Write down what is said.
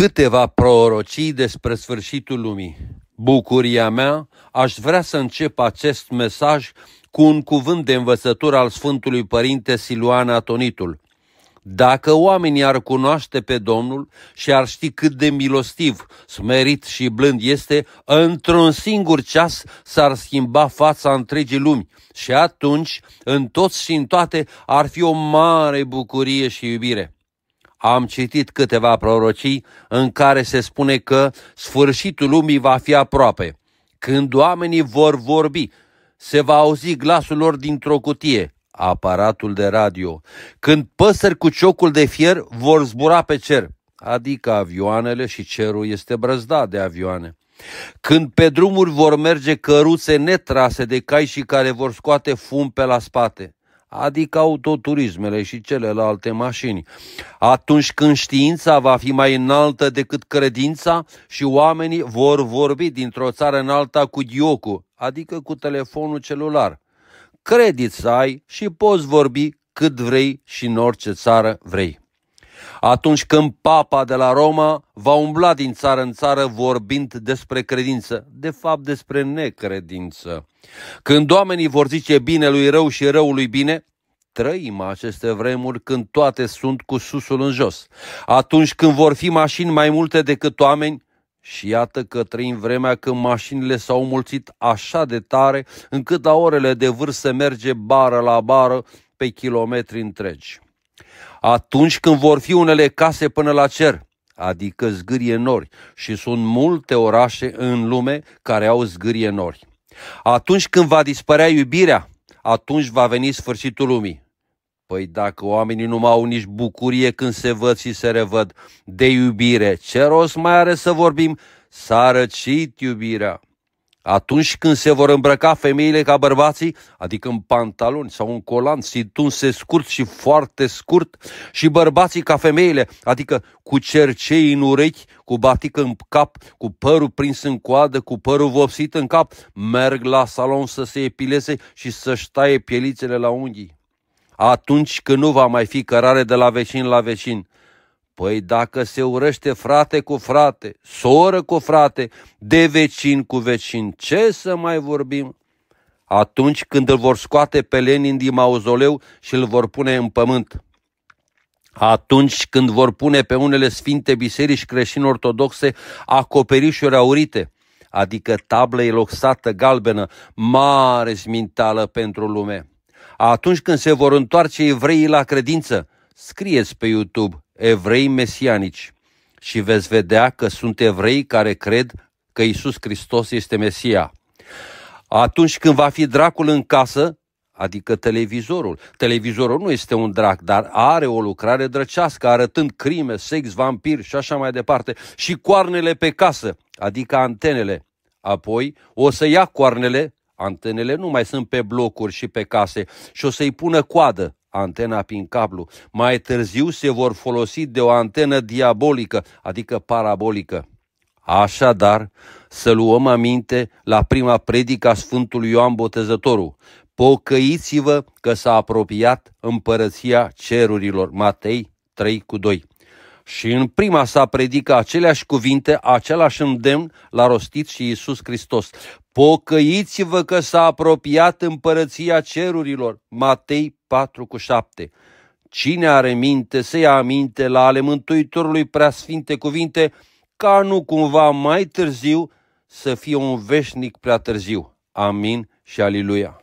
câteva prorocii despre sfârșitul lumii. Bucuria mea, aș vrea să încep acest mesaj cu un cuvânt de învățătură al Sfântului Părinte Siluan Atonitul. Dacă oamenii ar cunoaște pe Domnul și ar ști cât de milostiv, smerit și blând este, într-un singur ceas s-ar schimba fața întregii lumi și atunci, în toți și în toate, ar fi o mare bucurie și iubire am citit câteva prorocii în care se spune că sfârșitul lumii va fi aproape. Când oamenii vor vorbi, se va auzi glasul lor dintr-o cutie, aparatul de radio, când păsări cu ciocul de fier vor zbura pe cer, adică avioanele și cerul este brăzdat de avioane. Când pe drumuri vor merge căruțe netrase de cai și care vor scoate fum pe la spate, adică autoturismele și celelalte mașini. Atunci când știința va fi mai înaltă decât credința și oamenii vor vorbi dintr-o țară în alta cu diocu, adică cu telefonul celular. Credit să ai și poți vorbi cât vrei și în orice țară vrei atunci când papa de la Roma va umbla din țară în țară vorbind despre credință, de fapt despre necredință. Când oamenii vor zice bine lui rău și răul lui bine, trăim aceste vremuri când toate sunt cu susul în jos. Atunci când vor fi mașini mai multe decât oameni, și iată că trăim vremea când mașinile s-au mulțit așa de tare încât la orele de vârstă merge bară la bară pe kilometri întregi. Atunci când vor fi unele case până la cer, adică zgârie nori, și sunt multe orașe în lume care au zgârie nori. Atunci când va dispărea iubirea, atunci va veni sfârșitul lumii. Păi dacă oamenii nu mai au nici bucurie când se văd și se revăd de iubire, ce rost mai are să vorbim? S-a răcit iubirea. Atunci când se vor îmbrăca femeile ca bărbații, adică în pantaloni sau în colan, situnse scurt și foarte scurt, și bărbații ca femeile, adică cu cercei în urechi, cu batică în cap, cu părul prins în coadă, cu părul vopsit în cap, merg la salon să se epileze și să-și taie pielițele la unghii. Atunci când nu va mai fi cărare de la vecin la vecin, Păi dacă se urăște frate cu frate, soră cu frate, de vecin cu vecin, ce să mai vorbim? Atunci când îl vor scoate pe Lenin din mauzoleu și îl vor pune în pământ. Atunci când vor pune pe unele sfinte biserici creștin-ortodoxe acoperișuri aurite, adică tablă eloxată galbenă, mare smintală pentru lume. Atunci când se vor întoarce evreii la credință, scrieți pe YouTube evrei mesianici și veți vedea că sunt evrei care cred că Isus Hristos este Mesia. Atunci când va fi dracul în casă, adică televizorul. Televizorul nu este un drac, dar are o lucrare drăcească, arătând crime, sex, vampir și așa mai departe. Și coarnele pe casă, adică antenele. Apoi o să ia coarnele, antenele nu mai sunt pe blocuri și pe case, și o să-i pună coadă, antena prin cablu. Mai târziu se vor folosi de o antenă diabolică, adică parabolică. Așadar, să luăm aminte la prima predică a Sfântului Ioan Botezătorul. Pocăiți-vă că s-a apropiat împărăția cerurilor. Matei 3 cu 2. Și în prima sa predică aceleași cuvinte, același îndemn l-a rostit și Iisus Hristos. Pocăiți-vă că s-a apropiat împărăția cerurilor. Matei 4 cu 7. Cine are minte să ia aminte la ale Mântuitorului preasfinte cuvinte, ca nu cumva mai târziu să fie un veșnic prea târziu. Amin și aliluia.